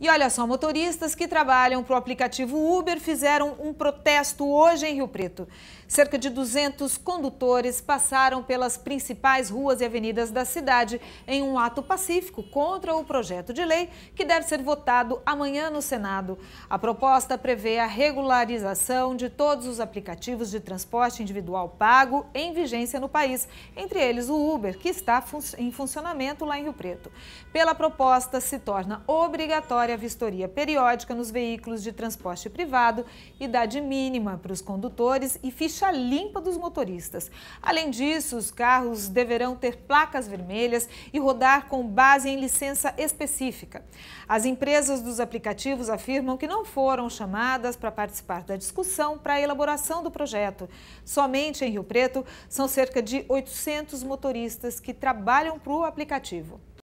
E olha só, motoristas que trabalham para o aplicativo Uber fizeram um protesto hoje em Rio Preto. Cerca de 200 condutores passaram pelas principais ruas e avenidas da cidade em um ato pacífico contra o projeto de lei que deve ser votado amanhã no Senado. A proposta prevê a regularização de todos os aplicativos de transporte individual pago em vigência no país, entre eles o Uber, que está em funcionamento lá em Rio Preto. Pela proposta, se torna obrigatório obrigatória a vistoria periódica nos veículos de transporte privado, idade mínima para os condutores e ficha limpa dos motoristas. Além disso, os carros deverão ter placas vermelhas e rodar com base em licença específica. As empresas dos aplicativos afirmam que não foram chamadas para participar da discussão para a elaboração do projeto. Somente em Rio Preto são cerca de 800 motoristas que trabalham para o aplicativo.